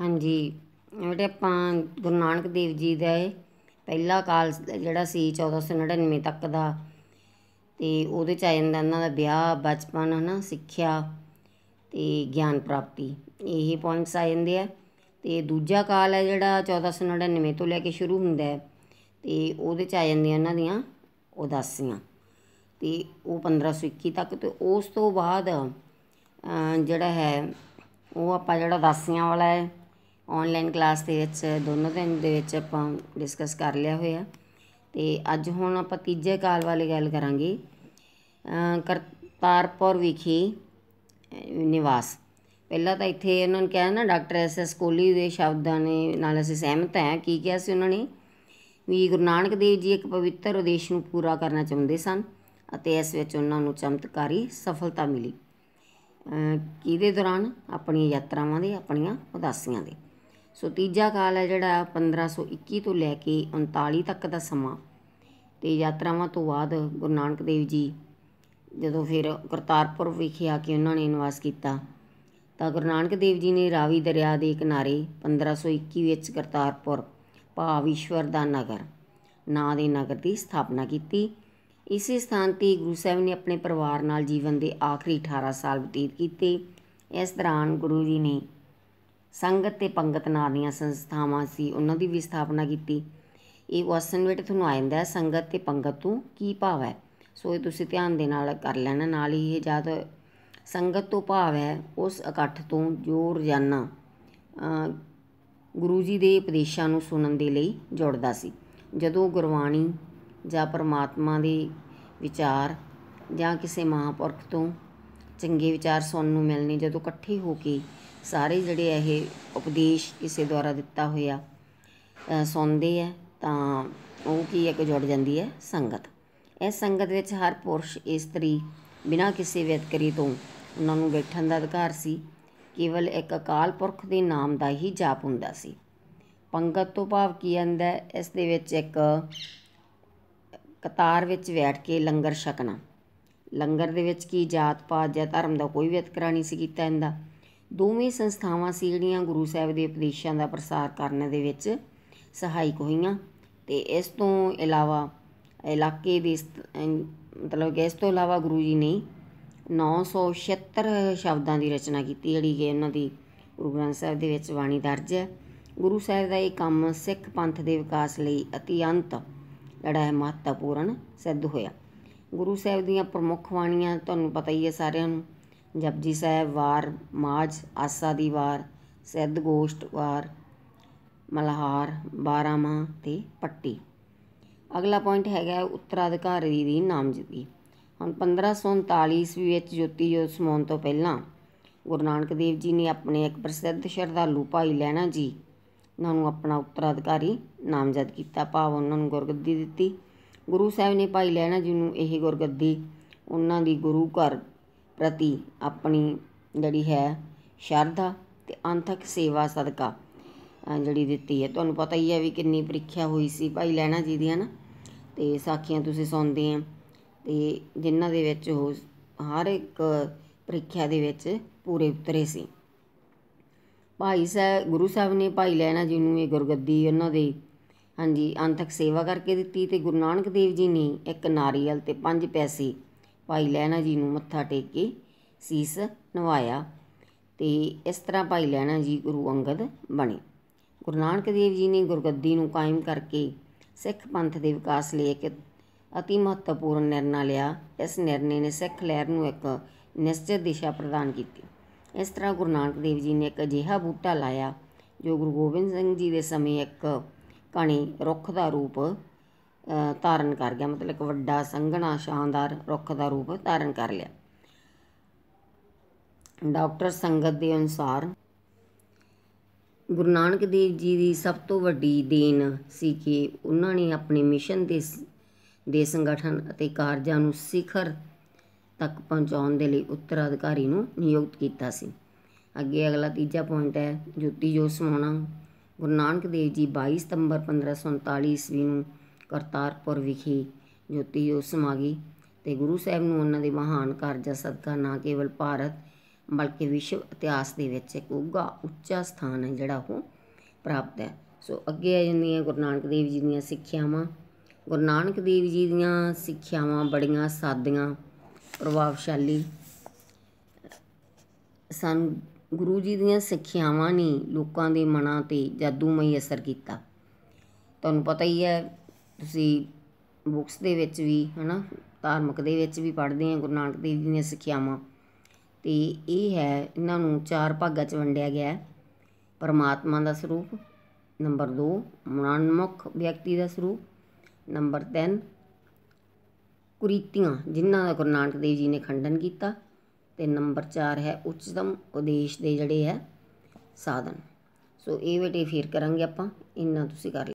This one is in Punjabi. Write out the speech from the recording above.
ਹਾਂਜੀ ਜਿਹੜੇ ਆਪਾਂ ਗੁਰੂ ਨਾਨਕ ਦੇਵ ਜੀ ਦਾ ਇਹ ਪਹਿਲਾ ਕਾਲ ਜਿਹੜਾ ਸੀ 1499 ਤੱਕ ਦਾ ਤੇ ਉਹਦੇ 'ਚ ਆ ਜਾਂਦਾ ਇਹਨਾਂ ਦਾ ਵਿਆਹ ਬਚਪਨ ਹਨਾ ਸਿੱਖਿਆ ਤੇ ਗਿਆਨ ਪ੍ਰਾਪਤੀ ਇਹ ਪੁਆਇੰਟਸ ਆ ਜਾਂਦੇ ਆ ਤੇ ਦੂਜਾ ਕਾਲ ਹੈ ਜਿਹੜਾ 1499 ਤੋਂ ਲੈ ਕੇ ਸ਼ੁਰੂ ਹੁੰਦਾ ਹੈ ਤੇ ਉਹਦੇ 'ਚ ਆ ਜਾਂਦੀਆਂ ਇਹਨਾਂ ਦੀਆਂ ਉਦਾਸੀਆਂ ਤੇ ਉਹ 1521 ਤੱਕ ਤੇ ਉਸ ਤੋਂ ਬਾਅਦ ਜਿਹੜਾ ਹੈ ਉਹ ਆਪਾਂ ਜਿਹੜਾ ਉਦਾਸੀਆਂ ਵਾਲਾ ਹੈ ਆਨਲਾਈਨ ਕਲਾਸ ਦੇ ਵਿੱਚ ਦੋਨੋਂ ਦਿਨ ਦੇ ਵਿੱਚ ਆਪਾਂ ਡਿਸਕਸ ਕਰ ਲਿਆ ਹੋਇਆ ਤੇ ਅੱਜ ਹੁਣ ਆਪਾਂ ਤੀਜੇ ਕਾਲ ਵਾਲੀ ਗੱਲ ਕਰਾਂਗੇ ਕਰਤਾਰਪੁਰ ਵਿਖੇ ਨਿਵਾਸ ਪਹਿਲਾਂ ਤਾਂ ਇੱਥੇ ਇਹਨਾਂ ਨੇ ਕਿਹਾ ਨਾ ਡਾਕਟਰ ਐਸ ਐਸ ਕੋਲੀ ਦੇ ਸ਼ਬਦਾਂ ਨੇ ਨਾਲ ਅਸੀਂ ਸਹਿਮਤ ਹਾਂ ਕੀ ਕਿਹਾ ਸੀ ਉਹਨਾਂ ਨੇ ਵੀ ਗੁਰੂ ਨਾਨਕ ਦੇਵ ਜੀ ਇੱਕ ਪਵਿੱਤਰ ਉਦੇਸ਼ ਨੂੰ ਪੂਰਾ ਕਰਨਾ ਚਾਹੁੰਦੇ ਸਨ ਅਤੇ ਇਸ ਵਿੱਚ ਉਹਨਾਂ ਨੂੰ ਚਮਤਕਾਰੀ ਸਫਲਤਾ ਮਿਲੀ ਕਿਹਦੇ ਦੌਰਾਨ ਆਪਣੀਆਂ ਯਾਤਰਾਵਾਂ ਦੇ ਆਪਣੀਆਂ ਉਦਾਸੀਆਂ ਦੇ ਸੋ ਤੀਜਾ ਕਾਲ ਹੈ ਜਿਹੜਾ 1521 ਤੋਂ ਲੈ ਕੇ 39 ਤੱਕ ਦਾ ਸਮਾਂ ਤੇ ਯਾਤਰਾਵਾਂ ਤੋਂ ਬਾਅਦ ਗੁਰੂ ਨਾਨਕ ਦੇਵ ਜੀ ਜਦੋਂ ਫਿਰ ਕਰਤਾਰਪੁਰ ਵਿਖੇ ਆ ਕੇ ਉਹਨਾਂ ਨੇ ਨਿਵਾਸ ਕੀਤਾ ਤਾਂ ਗੁਰੂ ਨਾਨਕ ਦੇਵ ਜੀ ਨੇ ਰਾਵੀ ਦਰਿਆ ਦੇ ਕਿਨਾਰੇ 1521 ਵਿੱਚ ਕਰਤਾਰਪੁਰ ਭਾਵ ਈਸ਼ਵਰ ਦਾ ਨਗਰ ਨਾਂ ਦੇ ਨਗਰ ਦੀ ਸਥਾਪਨਾ ਕੀਤੀ ਇਸੇ ਸਥਾਨ ਤੇ ਗੁਰੂ ਸਾਹਿਬ ਨੇ ਆਪਣੇ ਪਰਿਵਾਰ ਨਾਲ ਜੀਵਨ ਦੇ ਆਖਰੀ 18 ਸਾਲ ਬਤੀਤ ਕੀਤੇ ਇਸ ਦੌਰਾਨ ਗੁਰੂ ਜੀ ਨੇ ਸੰਗਤ ਤੇ ਪੰਗਤ ਨਾਂ ਦੀਆਂ ਸੰਸਥਾਵਾਂ ਸੀ ਉਹਨਾਂ ਦੀ ਵੀ ਸਥਾਪਨਾ ਕੀਤੀ ਇਹ ਕੁਐਸਚਨ ਬੇਟੇ ਤੁਹਾਨੂੰ ਆ ਜਾਂਦਾ ਸੰਗਤ ਤੇ ਪੰਗਤ ਤੋਂ ਕੀ ਭਾਵ ਹੈ ਸੋ ਇਹ ਤੁਸੀਂ ਧਿਆਨ ਦੇ ਨਾਲ ਕਰ ਲੈਣਾ ਨਾਲ ਹੀ ਇਹ ਜਦ ਸੰਗਤ ਤੋਂ ਭਾਵ ਹੈ ਉਸ ਇਕੱਠ ਤੋਂ ਜੋ ਰੋਜ਼ਾਨਾ ਗੁਰੂ ਜੀ ਦੇ ਉਪਦੇਸ਼ਾਂ ਨੂੰ ਸੁਣਨ ਦੇ ਲਈ ਜੁੜਦਾ ਸੀ ਜਦੋਂ ਗੁਰਬਾਣੀ ਜਾਂ ਪਰਮਾਤਮਾ ਦੇ ਵਿਚਾਰ ਜਾਂ ਕਿਸੇ ਮਹਾਪੁਰਖ ਤੋਂ ਚੰਗੇ ਵਿਚਾਰ ਸੁਣਨ ਨੂੰ ਮਿਲਣੇ ਜਦੋਂ ਇਕੱਠੇ ਹੋ ਕੇ ਸਾਰੇ ਜਿਹੜੇ ਇਹ ਉਪਦੇਸ਼ ਕਿਸੇ ਦੁਆਰਾ ਦਿੱਤਾ ਹੋਇਆ ਸੁਣਦੇ ਆ ਤਾਂ ਉਹ ਕੀ ਇੱਕ ਜੁੜ ਜਾਂਦੀ ਹੈ ਸੰਗਤ ਇਸ ਸੰਗਤ ਵਿੱਚ ਹਰ ਪੁਰਸ਼ ਇਸਤਰੀ ਬਿਨਾਂ ਕਿਸੇ ਵਿਤਕਰੀ ਤੋਂ ਉਹਨਾਂ ਨੂੰ ਬੈਠਣ ਦਾ ਅਧਿਕਾਰ ਸੀ ਕੇਵਲ ਇੱਕ ਅਕਾਲ ਪੁਰਖ ਦੇ ਨਾਮ ਦਾ ਹੀ ਜਾਪ ਹੁੰਦਾ ਸੀ ਪੰਗਤ ਤੋਂ ਭਾਵ ਕੀ ਆਂਦਾ ਇਸ ਦੇ ਵਿੱਚ ਇੱਕ ਕਤਾਰ ਵਿੱਚ ਬੈਠ ਕੇ ਲੰਗਰ ਛਕਣਾ ਲੰਗਰ ਦੇ ਵਿੱਚ ਕੀ ਜਾਤ ਪਾਤ ਜਾਂ ਧਰਮ ਦਾ ਕੋਈ ਵਿਤਕਰਾ ਨਹੀਂ ਸੀ ਕੀਤਾ ਜਾਂਦਾ ਦੋਵੇਂ ਸੰਸਥਾਵਾਂ ਸੀ ਜਿਹੜੀਆਂ ਗੁਰੂ ਸਾਹਿਬ ਦੇ ਉਪਦੇਸ਼ਾਂ ਦਾ ਪ੍ਰਸਾਰ ਕਰਨ ਦੇ ਵਿੱਚ ਸਹਾਇਕ ਹੋਈਆਂ ਤੇ ਇਸ ਤੋਂ ਇਲਾਵਾ ਇਲਾਕੇ ਦੇ ਮਤਲਬ ਕਿ ਇਸ ਤੋਂ ਇਲਾਵਾ ਗੁਰੂ ਜੀ ਨੇ 976 ਸ਼ਬਦਾਂ ਦੀ ਰਚਨਾ ਕੀਤੀ ਜਿਹੜੀ ਕਿ ਉਹਨਾਂ ਦੀ ਗੁਰੂ ਗ੍ਰੰਥ ਸਾਹਿਬ ਦੇ ਵਿੱਚ ਬਾਣੀ ਦਰਜ ਹੈ ਗੁਰੂ ਸਾਹਿਬ ਦਾ ਇਹ ਕੰਮ ਸਿੱਖ ਪੰਥ ਦੇ ਵਿਕਾਸ ਲਈ ਅਤਿਅੰਤ ਜਿਹੜਾ ਹੈ ਮਹੱਤਵਪੂਰਨ ਸਿੱਧ ਹੋਇਆ ਗੁਰੂ ਸਾਹਿਬ ਦੀਆਂ ਪ੍ਰਮੁੱਖ ਬਾਣੀਆਂ ਤੁਹਾਨੂੰ ਪਤਾ ਹੀ ਹੈ ਸਾਰਿਆਂ ਨੂੰ ਜਪਜੀ ਸਾਹਿਬ ਵਾਰ ਮਾਝ ਆਸਾ ਦੀ ਵਾਰ ਸਿੱਧ ਗੋਸ਼ਟ ਵਾਰ ਮਲਹਾਰ 12 ਤੇ ਪੱਟੀ ਅਗਲਾ ਪੁਆਇੰਟ ਹੈਗਾ ਉੱਤਰਾਧਿਕਾਰੀ ਦੀ ਨਾਮਜ਼ਦਗੀ ਹੁਣ 1539 ਈਸਵੀ ਵਿੱਚ ਜੋਤੀ ਜੋਤ ਸਮਾਉਣ ਤੋਂ ਪਹਿਲਾਂ ਗੁਰੂ ਨਾਨਕ ਦੇਵ ਜੀ ਨੇ ਆਪਣੇ ਇੱਕ ਪ੍ਰਸਿੱਧ ਸ਼ਰਧਾਲੂ ਭਾਈ ਲੈਣਾ ਜੀ ਉਹਨਾਂ ਨੂੰ ਆਪਣਾ ਉੱਤਰਾਧਿਕਾਰੀ ਨਾਮਜ਼ਦ ਕੀਤਾ ਭਾਵ ਉਹਨਾਂ ਨੂੰ ਗੁਰਗੱਦੀ ਦਿੱਤੀ ਗੁਰੂ ਸਾਹਿਬ ਨੇ ਭਾਈ ਲੈਣਾ ਜੀ ਨੂੰ ਇਹ ਗੁਰਗੱਦੀ ਉਹਨਾਂ ਦੀ ਗੁਰੂ ਘਰ ਪ੍ਰਤੀ ਆਪਣੀ ਜਿਹੜੀ ਹੈ ਸ਼ਰਧਾ ਤੇ ਅੰਤਕ ਸੇਵਾ ਸਦਕਾ ਜਿਹੜੀ ਦਿੱਤੀ ਹੈ ਤੁਹਾਨੂੰ ਪਤਾ ਹੀ ਹੈ ਵੀ ਕਿੰਨੀ ਪ੍ਰੀਖਿਆ ਹੋਈ ਸੀ ਭਾਈ ਲੈਣਾ ਜੀ ਦੀ ਨਾ ਤੇ ਸਾਖੀਆਂ ਤੁਸੀਂ ਸੁਣਦੇ ਆ ਤੇ ਜਿਨ੍ਹਾਂ ਦੇ ਵਿੱਚ ਉਹ ਹਰ ਇੱਕ ਪ੍ਰੀਖਿਆ ਦੇ ਵਿੱਚ ਪੂਰੇ ਉਤਰੇ ਸੀ ਭਾਈ ਸਾਹਿਬ ਗੁਰੂ ਸਾਹਿਬ ਨੇ ਭਾਈ ਲੈਣਾ ਜੀ ਨੂੰ ਇਹ ਗੁਰਗੱਦੀ ਉਹਨਾਂ ਦੇ ਹਾਂਜੀ ਅੰਤਕ ਸੇਵਾ ਕਰਕੇ ਦਿੱਤੀ ਤੇ ਗੁਰੂ ਨਾਨਕ ਦੇਵ ਜੀ ਨੇ ਇੱਕ ਨਾਰੀਅਲ ਤੇ ਪੰਜ ਪੈਸੇ ਭਾਈ ਲੈਣਾ ਜੀ ਨੂੰ ਮੱਥਾ ਟੇਕ ਕੇ ਸੀਸ ਨਵਾਇਆ ਤੇ ਇਸ ਤਰ੍ਹਾਂ ਭਾਈ ਲੈਣਾ ਜੀ ਗੁਰੂ ਅੰਗਦ ਬਣੇ ਗੁਰੂ ਨਾਨਕ ਦੇਵ ਜੀ ਨੇ ਗੁਰਗੱਦੀ ਨੂੰ ਕਾਇਮ ਕਰਕੇ ਸਿੱਖ ਪੰਥ ਦੇ ਵਿਕਾਸ ਲਈ ਇੱਕ ਅਤੀ ਮਹੱਤਵਪੂਰਨ ਨਿਰਣਾ ਲਿਆ ਇਸ ਨਿਰਣੇ ਨੇ ਸਿੱਖ ਲਹਿਰ ਨੂੰ ਇੱਕ ਨਿਸ਼ਚਿਤ ਦਿਸ਼ਾ ਪ੍ਰਦਾਨ ਕੀਤੀ ਇਸ ਤਰ੍ਹਾਂ ਗੁਰੂ ਨਾਨਕ ਦੇਵ ਜੀ ਨੇ ਇੱਕ ਅਜਿਹਾ ਬੂਟਾ ਲਾਇਆ ਜੋ ਗੁਰੂ ਗੋਬਿੰਦ ਸਿੰਘ ਜੀ ਦੇ ਸਮੇਂ ਇੱਕ ਕਣੀ ਰੁੱਖ ਦਾ ਰੂਪ ਧਾਰਨ ਕਰ ਗਿਆ ਮਤਲਬ ਇੱਕ ਵੱਡਾ ਸੰਘਣਾ ਸ਼ਾਨਦਾਰ ਰੁੱਖ ਦਾ ਰੂਪ ਧਾਰਨ ਕਰ ਲਿਆ ਡਾਕਟਰ ਸੰਗਤ ਦੇ ਅਨੁਸਾਰ ਗੁਰੂ ਨਾਨਕ ਦੇਵ ਜੀ ਦੀ ਸਭ ਤੋਂ ਵੱਡੀ ਦੇਣ ਸੀ ਕਿ ਉਹਨਾਂ ਨੇ ਆਪਣੇ ਮਿਸ਼ਨ ਦੇ ਦੇ ਸੰਗਠਨ ਅਤੇ ਕਾਰਜਾਂ ਨੂੰ ਸਿਖਰ ਤੱਕ ਪਹੁੰਚਾਉਣ ਦੇ ਲਈ ਉੱਤਰਾਧਿਕਾਰੀ ਨੂੰ ਨਿਯੁਕਤ ਕੀਤਾ ਸੀ ਅੱਗੇ ਅਗਲਾ ਤੀਜਾ ਪੁਆਇੰਟ ਹੈ ਜੁੱਤੀ ਜੋ ਸਮਾਉਣਾ ਗੁਰੂ ਨਾਨਕ ਦੇਵ ਜੀ 22 ਸਤੰਬਰ 1539 ਈਸਵੀ ਨੂੰ ਕਰਤਾਰਪੁਰ ਵਿਖੇ ਜੋਤੀ ਜੋਤ ਸਮਾ ਗਈ ਤੇ ਗੁਰੂ ਸਾਹਿਬ ਨੂੰ ਉਹਨਾਂ ਦੇ ਮਹਾਨ ਕਾਰਜਾਂ ਸਦਕਾ ਨਾ ਕੇਵਲ ਭਾਰਤ ਬਲਕਿ ਵਿਸ਼ਵ ਇਤਿਹਾਸ ਦੇ ਵਿੱਚ ਇੱਕ ਉੱਗਾ ਉੱਚਾ ਸਥਾਨ ਹੈ ਜਿਹੜਾ ਉਹ ਪ੍ਰਾਪਤ ਹੈ ਸੋ ਅੱਗੇ ਆ ਜਾਂਦੀਆਂ ਗੁਰੂ ਨਾਨਕ ਦੇਵ ਜੀ ਦੀਆਂ ਸਿੱਖਿਆਵਾਂ ਗੁਰੂ ਨਾਨਕ ਦੇਵ ਜੀ ਦੀਆਂ ਸਿੱਖਿਆਵਾਂ ਬੜੀਆਂ ਸਾਦੀਆਂ ਪ੍ਰਭਾਵਸ਼ਾਲੀ ਸਨ ਗੁਰੂ ਜੀ ਦੀਆਂ ਸਿੱਖਿਆਵਾਂ ਨੇ ਲੋਕਾਂ ਦੇ ਮਨਾਂ ਤੇ ਜਾਦੂਮਈ ਅਸਰ ਕੀਤਾ ਤੁਹਾਨੂੰ ਪਤਾ ਹੀ ਹੈ ਤੁਸੀਂ ਬੁੱਕਸ ਦੇ ਵਿੱਚ ਵੀ ਹੈ ਨਾ ਧਾਰਮਿਕ ਦੇ ਵਿੱਚ ਵੀ ਪੜ੍ਹਦੇ ਆ ਗੁਰੂ ਨਾਨਕ ਦੇਵ ਜੀ ਦੀਆਂ ਸਿੱਖਿਆਵਾਂ ਤੇ ਇਹ ਹੈ ਇਹਨਾਂ ਨੂੰ ਚਾਰ ਭਾਗਾਂ 'ਚ ਵੰਡਿਆ ਗਿਆ ਪਰਮਾਤਮਾ ਦਾ ਸਰੂਪ ਨੰਬਰ 2 ਮਨਮੁਖ ਵਿਅਕਤੀ ਦਾ ਸਰੂਪ ਨੰਬਰ 3 ਕੁਰੀਤੀਆਂ ਜਿਨ੍ਹਾਂ ਦਾ ਗੁਰੂ ਨਾਨਕ ਦੇਵ ਜੀ ਨੇ ਖੰਡਨ ਕੀਤਾ ਤੇ ਨੰਬਰ 4 ਹੈ ਉੱਚਤਮ ਉਦੇਸ਼ ਦੇ ਜਿਹੜੇ ਹੈ ਸਾਧਨ ਸੋ ਇਹ ਬੇਟੇ ਫੇਰ ਕਰਾਂਗੇ ਆਪਾਂ ਇੰਨਾ ਤੁਸੀਂ ਕਰ